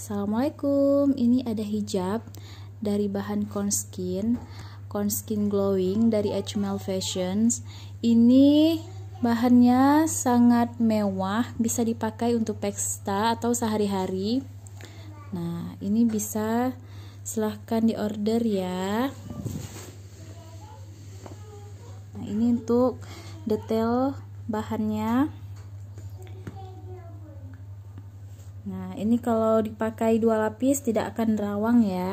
Assalamualaikum, ini ada hijab dari bahan corn skin glowing dari HML Fashions. Ini bahannya sangat mewah, bisa dipakai untuk pesta atau sehari-hari. Nah, ini bisa silahkan diorder ya. Nah, ini untuk detail bahannya. Nah, ini kalau dipakai dua lapis tidak akan rawang ya.